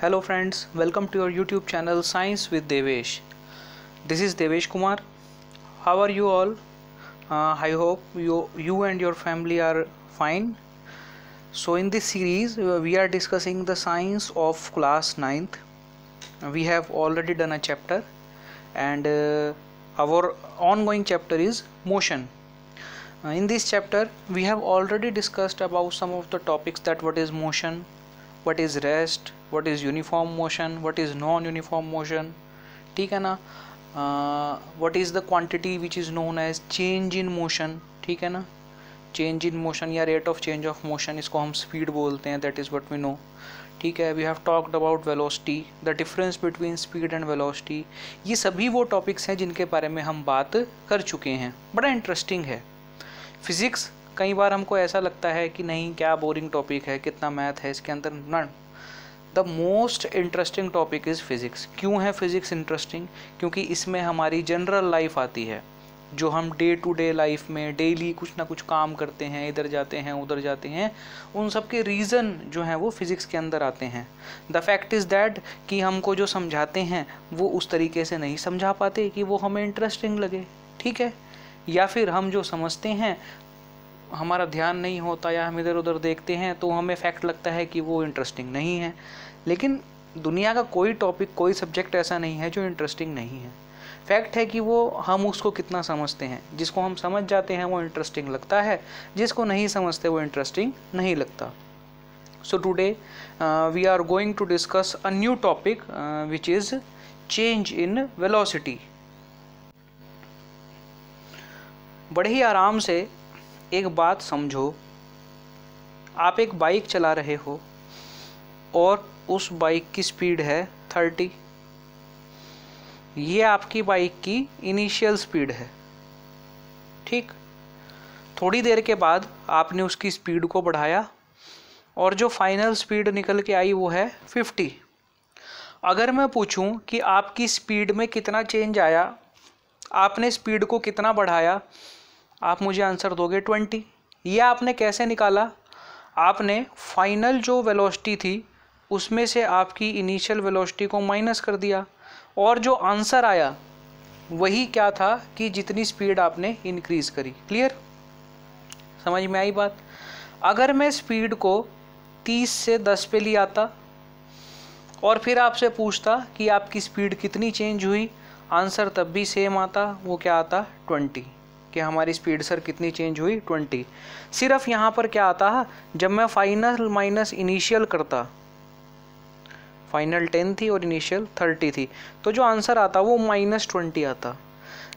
Hello friends, welcome to your YouTube channel Science with Devesh. This is Devesh Kumar. How are you all? Uh, I hope you, you and your family are fine. So in this series, uh, we are discussing the science of class 9th. We have already done a chapter and uh, our ongoing chapter is motion. Uh, in this chapter, we have already discussed about some of the topics that what is motion, what is rest what is uniform motion what is non uniform motion ठीक है ना what is the quantity which is known as change in motion ठीक है ना change in motion या rate of change of motion इसको हम speed बोलते हैं that is what we know ठीक है we have talked about velocity the difference between speed and velocity ये सभी वो टॉपिक्स हैं जिनके बारे में हम बात कर चुके हैं बड़ा इंटरेस्टिंग है फिज़िक्स कई बार हमको ऐसा लगता है कि नहीं क्या बोरिंग टॉपिक है कितना मैथ है इसके अंदर none the most interesting topic is physics क्यों है फिज़िक्स इंटरेस्टिंग क्योंकि इसमें हमारी जनरल लाइफ आती है जो हम डे टू डे लाइफ में डेली कुछ ना कुछ काम करते हैं इधर जाते हैं उधर जाते हैं उन सब के रीज़न जो हैं वो फिज़िक्स के अंदर आते हैं द फैक्ट इज़ दैट कि हमको जो समझाते हैं वो उस तरीके से नहीं समझा पाते कि वो हमें इंटरेस्टिंग लगे ठीक है या फिर हम जो समझते हैं हमारा ध्यान नहीं होता या हम इधर उधर देखते हैं तो हमें फैक्ट लगता है कि वो इंटरेस्टिंग नहीं है लेकिन दुनिया का कोई टॉपिक कोई सब्जेक्ट ऐसा नहीं है जो इंटरेस्टिंग नहीं है फैक्ट है कि वो हम उसको कितना समझते हैं जिसको हम समझ जाते हैं वो इंटरेस्टिंग लगता है जिसको नहीं समझते वो इंटरेस्टिंग नहीं लगता so today we are going to discuss a new topic which is change in velocity बड़े ही आराम से एक बात समझो आप एक बाइक चला रहे हो और उस बाइक की स्पीड है थर्टी ये आपकी बाइक की इनिशियल स्पीड है ठीक थोड़ी देर के बाद आपने उसकी स्पीड को बढ़ाया और जो फाइनल स्पीड निकल के आई वो है फिफ्टी अगर मैं पूछूं कि आपकी स्पीड में कितना चेंज आया आपने स्पीड को कितना बढ़ाया आप मुझे आंसर दोगे ट्वेंटी ये आपने कैसे निकाला आपने फाइनल जो वेलोसिटी थी उसमें से आपकी इनिशियल वेलोसिटी को माइनस कर दिया और जो आंसर आया वही क्या था कि जितनी स्पीड आपने इंक्रीज़ करी क्लियर समझ में आई बात अगर मैं स्पीड को 30 से 10 पे ले आता और फिर आपसे पूछता कि आपकी स्पीड कितनी चेंज हुई आंसर तब भी सेम आता वो क्या आता 20 कि हमारी स्पीड सर कितनी चेंज हुई ट्वेंटी सिर्फ यहाँ पर क्या आता है जब मैं फाइनल माइनस इनिशियल करता फाइनल टेन थी और इनिशियल थर्टी थी तो जो आंसर आता वो माइनस ट्वेंटी आता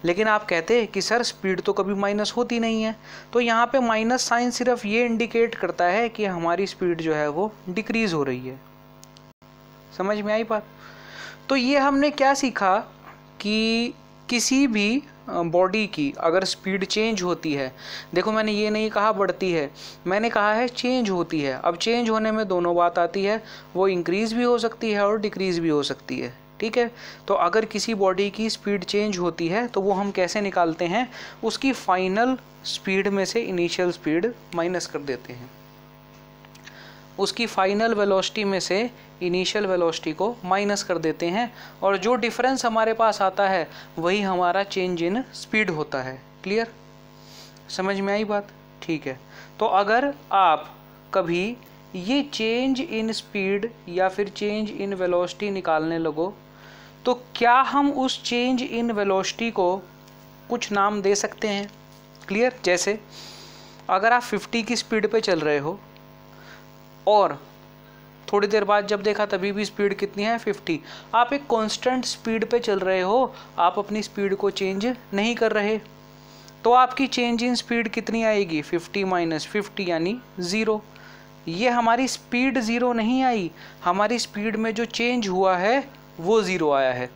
लेकिन आप कहते हैं कि सर स्पीड तो कभी माइनस होती नहीं है तो यहाँ पे माइनस साइन सिर्फ ये इंडिकेट करता है कि हमारी स्पीड जो है वो डिक्रीज़ हो रही है समझ में आई बात तो ये हमने क्या सीखा कि किसी भी बॉडी की अगर स्पीड चेंज होती है देखो मैंने ये नहीं कहा बढ़ती है मैंने कहा है चेंज होती है अब चेंज होने में दोनों बात आती है वो इंक्रीज़ भी हो सकती है और डिक्रीज़ भी हो सकती है ठीक है तो अगर किसी बॉडी की स्पीड चेंज होती है तो वो हम कैसे निकालते हैं उसकी फाइनल स्पीड में से इनिशियल स्पीड माइनस कर देते हैं उसकी फाइनल वेलोसिटी में से इनिशियल वेलोसिटी को माइनस कर देते हैं और जो डिफरेंस हमारे पास आता है वही हमारा चेंज इन स्पीड होता है क्लियर समझ में आई बात ठीक है तो अगर आप कभी ये चेंज इन स्पीड या फिर चेंज इन वेलोसिटी निकालने लगो तो क्या हम उस चेंज इन वेलोसिटी को कुछ नाम दे सकते हैं क्लियर जैसे अगर आप 50 की स्पीड पे चल रहे हो और थोड़ी देर बाद जब देखा तभी भी स्पीड कितनी है 50 आप एक कांस्टेंट स्पीड पे चल रहे हो आप अपनी स्पीड को चेंज नहीं कर रहे तो आपकी चेंज इन स्पीड कितनी आएगी 50 माइनस फिफ्टी यानी ज़ीरो ये हमारी स्पीड ज़ीरो नहीं आई हमारी स्पीड में जो चेंज हुआ है वो ज़ीरो आया है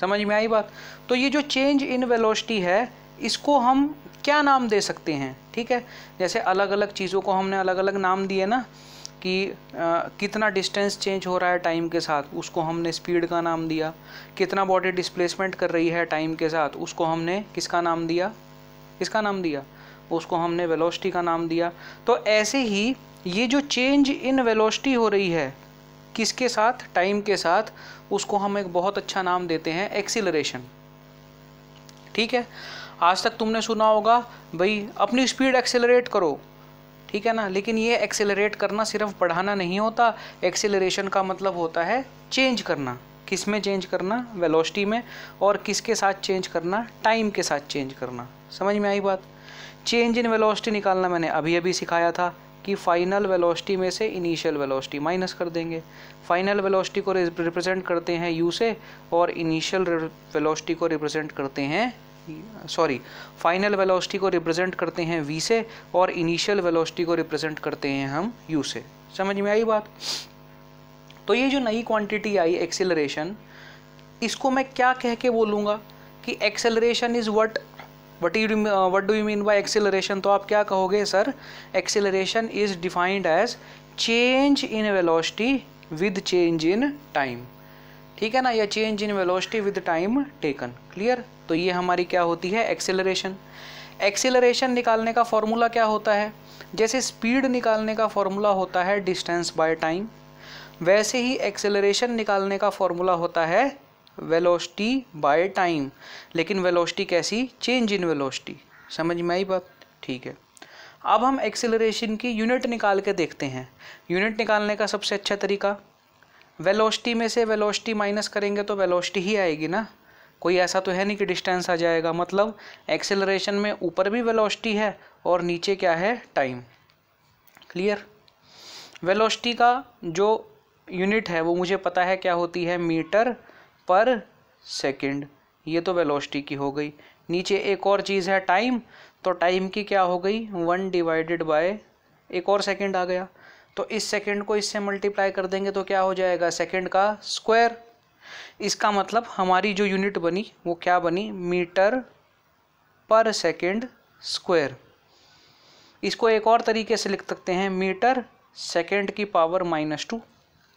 समझ में आई बात तो ये जो चेंज इन वेलोसिटी है इसको हम क्या नाम दे सकते हैं ठीक है जैसे अलग अलग चीज़ों को हमने अलग अलग नाम दिए ना कि आ, कितना डिस्टेंस चेंज हो रहा है टाइम के साथ उसको हमने स्पीड का नाम दिया कितना बॉडी डिस्प्लेसमेंट कर रही है टाइम के साथ उसको हमने किसका नाम दिया किसका नाम दिया उसको हमने वेलोसिटी का नाम दिया तो ऐसे ही ये जो चेंज इन वेलोसिटी हो रही है किसके साथ टाइम के साथ उसको हम एक बहुत अच्छा नाम देते हैं एक्सीलरेशन ठीक है आज तक तुमने सुना होगा भाई अपनी स्पीड एक्सेलरेट करो ठीक है ना लेकिन ये एक्सेलरेट करना सिर्फ बढ़ाना नहीं होता एक्सेलरेशन का मतलब होता है चेंज करना किस में चेंज करना वेलोसिटी में और किसके साथ चेंज करना टाइम के साथ चेंज करना समझ में आई बात चेंज इन वेलोसिटी निकालना मैंने अभी अभी सिखाया था कि फाइनल वेलोसिटी में से इनिशियल वेलोसिटी माइनस कर देंगे फाइनल वेलोसिटी को रिप्रेजेंट करते हैं यू से और इनिशियल वेलोसिटी को रिप्रेजेंट करते हैं सॉरी फाइनल वेलोसिटी को रिप्रेजेंट करते हैं वी से और इनिशियल वेलोसिटी को रिप्रेजेंट करते हैं हम यू से समझ में आई बात तो ये जो नई क्वांटिटी आई एक्सेलरेशन इसको मैं क्या कह के बोलूँगा कि acceleration is what what you what do you mean by acceleration तो आप क्या कहोगे sir acceleration is defined as change in velocity with change in time ठीक है ना या change in velocity with time taken clear तो ये हमारी क्या होती है एक्सेलरेशन एक्सेलरेशन निकालने का फॉर्मूला क्या होता है जैसे स्पीड निकालने का फॉर्मूला होता है डिस्टेंस बाय टाइम वैसे ही एक्सेलरेशन निकालने का फॉर्मूला होता है वेलोसिटी बाय टाइम लेकिन वेलोसिटी कैसी चेंज इन वेलोसिटी समझ में आई बात ठीक है अब हम एक्सेलरेशन की यूनिट निकाल के देखते हैं यूनिट निकालने का सबसे अच्छा तरीका वेलोसिटी में से वेलोसिटी माइनस करेंगे तो वेलोसिटी ही आएगी ना कोई ऐसा तो है नहीं कि डिस्टेंस आ जाएगा मतलब एक्सेलरेशन में ऊपर भी वेलोसिटी है और नीचे क्या है टाइम क्लियर वेलोसिटी का जो यूनिट है वो मुझे पता है क्या होती है मीटर पर सेकंड ये तो वेलोसिटी की हो गई नीचे एक और चीज़ है टाइम तो टाइम की क्या हो गई वन डिवाइडेड बाय एक और सेकंड आ गया तो इस सेकंड को इससे मल्टीप्लाई कर देंगे तो क्या हो जाएगा सेकंड का स्क्वायर इसका मतलब हमारी जो यूनिट बनी वो क्या बनी मीटर पर सेकंड स्क्वायर इसको एक और तरीके से लिख सकते हैं मीटर सेकंड की पावर माइनस टू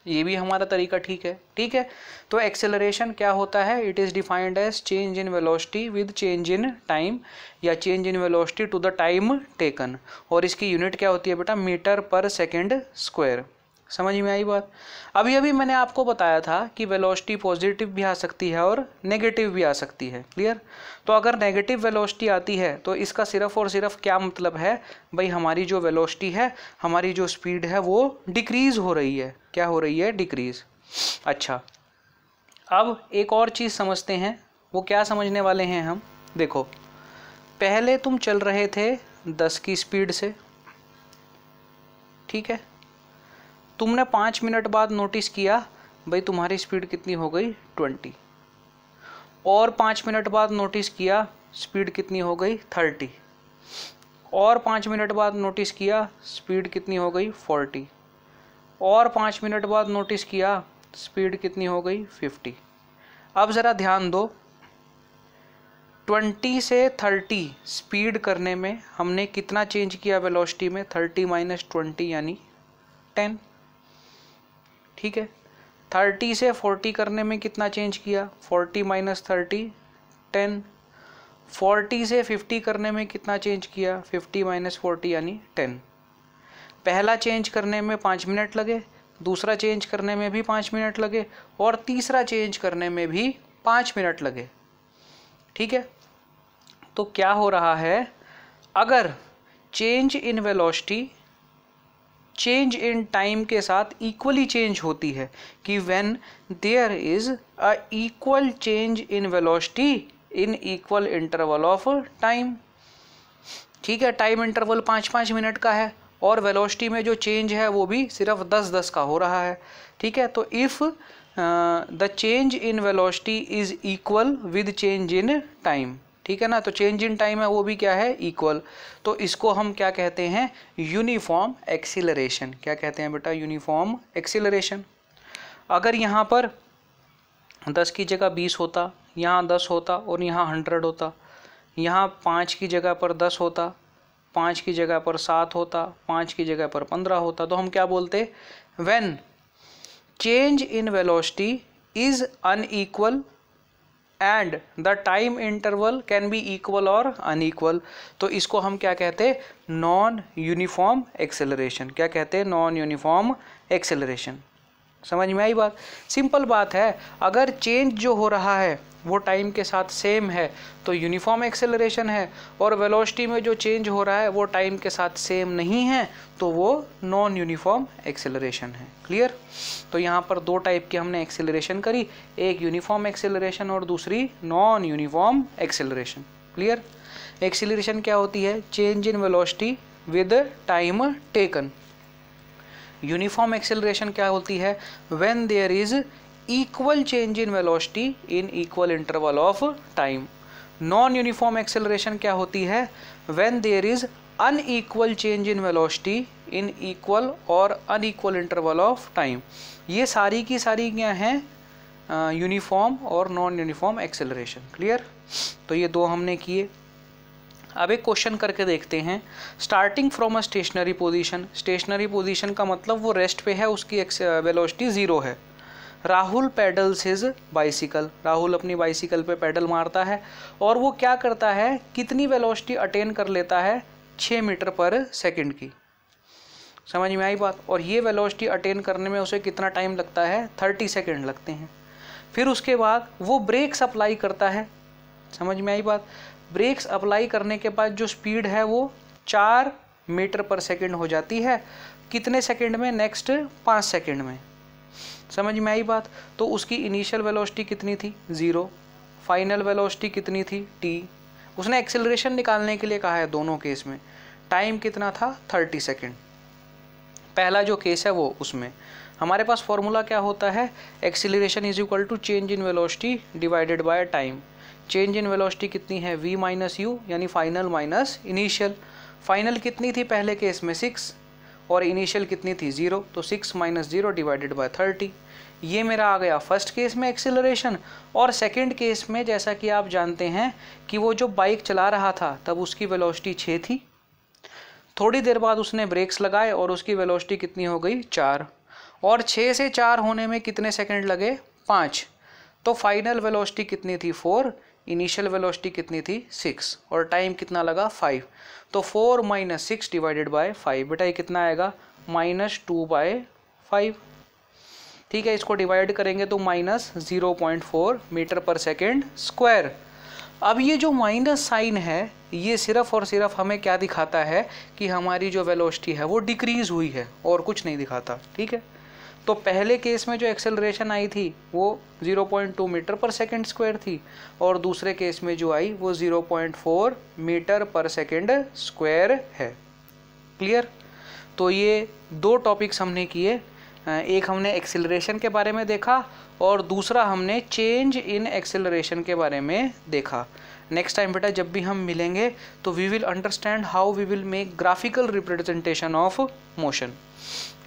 ये भी हमारा तरीका ठीक है ठीक है तो एक्सेलरेशन क्या होता है it is defined as change in velocity with change in time या change in velocity to the time taken और इसकी यूनिट क्या होती है बेटा मीटर पर सेकेंड स्क्वायर समझ में आई बात अभी अभी मैंने आपको बताया था कि वेलोसिटी पॉजिटिव भी आ सकती है और नेगेटिव भी आ सकती है क्लियर तो अगर नेगेटिव वेलोसिटी आती है तो इसका सिर्फ और सिर्फ क्या मतलब है भाई हमारी जो वेलोसिटी है हमारी जो स्पीड है वो डिक्रीज़ हो रही है क्या हो रही है डिक्रीज़ अच्छा अब एक और चीज़ समझते हैं वो क्या समझने वाले हैं हम देखो पहले तुम चल रहे थे दस की स्पीड से ठीक है तुमने पाँच मिनट बाद नोटिस किया भाई तुम्हारी स्पीड कितनी हो गई ट्वेंटी और पाँच मिनट बाद नोटिस किया स्पीड कितनी हो गई थर्टी और पाँच मिनट बाद नोटिस किया स्पीड कितनी हो गई फोर्टी और पाँच मिनट बाद नोटिस किया स्पीड कितनी हो गई फिफ्टी अब ज़रा ध्यान दो ट्वेंटी से थर्टी स्पीड करने में हमने कितना चेंज किया वेलोसिटी में थर्टी माइनस ट्वेंटी यानी टेन ठीक है थर्टी से फोर्टी करने में कितना चेंज किया forty minus thirty ten forty से फिफ्टी करने में कितना चेंज किया फिफ्टी माइनस फोर्टी यानी टेन पहला चेंज करने में पाँच मिनट लगे दूसरा चेंज करने में भी पाँच मिनट लगे और तीसरा चेंज करने में भी पाँच मिनट लगे ठीक है तो क्या हो रहा है अगर change in velocity change in time के साथ इक्वली चेंज होती है कि when there is a equal change in velocity in equal interval of time ठीक है टाइम इंटरवल पाँच पाँच मिनट का है और वेलोसिटी में जो चेंज है वो भी सिर्फ दस दस का हो रहा है ठीक है तो if the change in velocity is equal with change in time ठीक है ना तो चेंज इन टाइम है वो भी क्या है इक्वल तो इसको हम क्या कहते हैं यूनिफॉर्म एक्सीलरेशन क्या कहते हैं बेटा यूनिफॉर्म एक्सीलरेशन अगर यहाँ पर दस की जगह बीस होता यहाँ दस होता और यहाँ हंड्रेड होता यहाँ पाँच की जगह पर दस होता पाँच की जगह पर सात होता पाँच की जगह पर पंद्रह होता तो हम क्या बोलते when change in velocity is unequal and the time interval can be equal और अनईक्वल तो इसको हम क्या कहते हैं नॉन यूनिफॉर्म एक्सेलरेशन क्या कहते हैं नॉन यूनिफॉर्म एक्सेलरेशन समझ में आई बात सिंपल बात है अगर चेंज जो हो रहा है वो टाइम के साथ सेम है तो यूनिफॉर्म एक्सेलरेशन है और वेलोसिटी में जो चेंज हो रहा है वो टाइम के साथ सेम नहीं है तो वो नॉन यूनिफॉर्म एक्सेलरेशन है क्लियर तो यहाँ पर दो टाइप की हमने एक्सेलरेशन करी एक यूनिफॉर्म एक्सेलरेशन और दूसरी non uniform acceleration clear acceleration क्या होती है change in velocity with time taken uniform acceleration क्या होती है when there is equal change in velocity in equal interval of टाइम नॉन यूनिफॉर्म एक्सेलरेशन क्या होती है व्हेन देयर इज अनईक्वल चेंज इन वेलोसिटी इन इक्वल और अनईक्वल इंटरवल ऑफ टाइम ये सारी की सारी क्या हैं यूनिफॉर्म uh, और नॉन यूनिफॉर्म एक्सेलरेशन क्लियर तो ये दो हमने किए अब एक क्वेश्चन करके देखते हैं starting from a stationary position stationary position का मतलब वो रेस्ट पे है उसकी वेलोसिटी ज़ीरो है Rahul pedals his bicycle Rahul अपनी बाइसिकल पे पैडल मारता है और वो क्या करता है कितनी वेलोसिटी अटेन कर लेता है छः मीटर पर सेकंड की समझ में आई बात और ये वेलोसिटी अटेन करने में उसे कितना टाइम लगता है थर्टी सेकेंड लगते हैं फिर उसके बाद वो ब्रेक सप्लाई करता है समझ में आई बात ब्रेक्स अप्लाई करने के बाद जो स्पीड है वो चार मीटर पर सेकंड हो जाती है कितने सेकंड में नेक्स्ट पाँच सेकंड में समझ में आई बात तो उसकी इनिशियल वेलोसिटी कितनी थी ज़ीरो फाइनल वेलोसिटी कितनी थी टी उसने एक्सेलरेशन निकालने के लिए कहा है दोनों केस में टाइम कितना था थर्टी सेकेंड पहला जो केस है वो उसमें हमारे पास फॉर्मूला क्या होता है acceleration is equal to change in velocity divided by time change in velocity कितनी है वी माइनस यू यानी फाइनल माइनस इनिशियल फाइनल कितनी थी पहले केस में सिक्स और इनिशियल कितनी थी ज़ीरो तो six minus zero divided by thirty ये मेरा आ गया फर्स्ट केस में एक्सेलरेशन और सेकंड केस में जैसा कि आप जानते हैं कि वो जो बाइक चला रहा था तब उसकी वेलोसिटी छः थी थोड़ी देर बाद उसने ब्रेक्स लगाए और उसकी वेलोसिटी कितनी हो गई चार और छः से चार होने में कितने सेकंड लगे पाँच तो फाइनल वेलोसिटी कितनी थी फोर इनिशियल वेलोसिटी कितनी थी सिक्स और टाइम कितना लगा फाइव तो four minus six divided by five बेटा ये कितना आएगा माइनस टू बाय फाइव ठीक है इसको डिवाइड करेंगे तो minus zero point four metre per second square अब ये जो माइनस साइन है ये सिर्फ और सिर्फ हमें क्या दिखाता है कि हमारी जो वेलोसिटी है वो डिक्रीज़ हुई है और कुछ नहीं दिखाता ठीक है तो पहले केस में जो एक्सेलरेशन आई थी वो 0.2 मीटर पर सेकंड स्क्वायर थी और दूसरे केस में जो आई वो 0.4 मीटर पर सेकंड स्क्वायर है क्लियर तो ये दो टॉपिक्स हमने किए एक हमने एक्सेलरेशन के बारे में देखा और दूसरा हमने चेंज इन एक्सेलरेशन के बारे में देखा नेक्स्ट टाइम बेटा जब भी हम मिलेंगे तो we will understand how we will make graphical representation of motion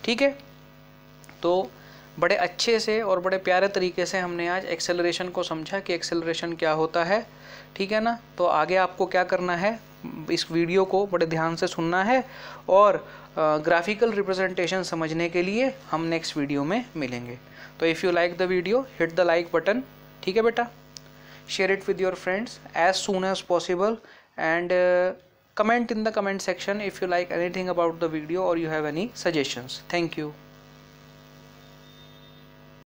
ठीक है तो बड़े अच्छे से और बड़े प्यारे तरीके से हमने आज एक्सेलरेशन को समझा कि एक्सेलरेशन क्या होता है ठीक है ना तो आगे आपको क्या करना है इस वीडियो को बड़े ध्यान से सुनना है और ग्राफिकल रिप्रेजेंटेशन समझने के लिए हम नेक्स्ट वीडियो में मिलेंगे तो if you like the video hit the like button ठीक है बेटा share it with your friends as soon as possible and in the comment section if you like anything about the video और you have any suggestions thank you